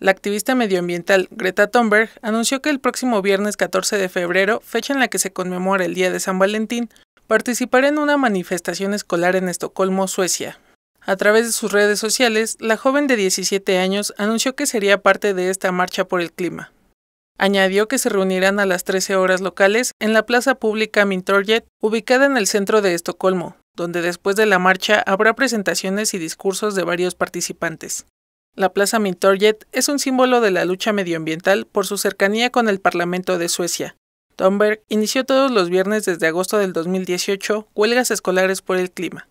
La activista medioambiental Greta Thunberg anunció que el próximo viernes 14 de febrero, fecha en la que se conmemora el Día de San Valentín, participará en una manifestación escolar en Estocolmo, Suecia. A través de sus redes sociales, la joven de 17 años anunció que sería parte de esta marcha por el clima. Añadió que se reunirán a las 13 horas locales en la plaza pública Mintorget, ubicada en el centro de Estocolmo, donde después de la marcha habrá presentaciones y discursos de varios participantes. La Plaza Mintorget es un símbolo de la lucha medioambiental por su cercanía con el Parlamento de Suecia. Thunberg inició todos los viernes desde agosto del 2018 huelgas escolares por el clima.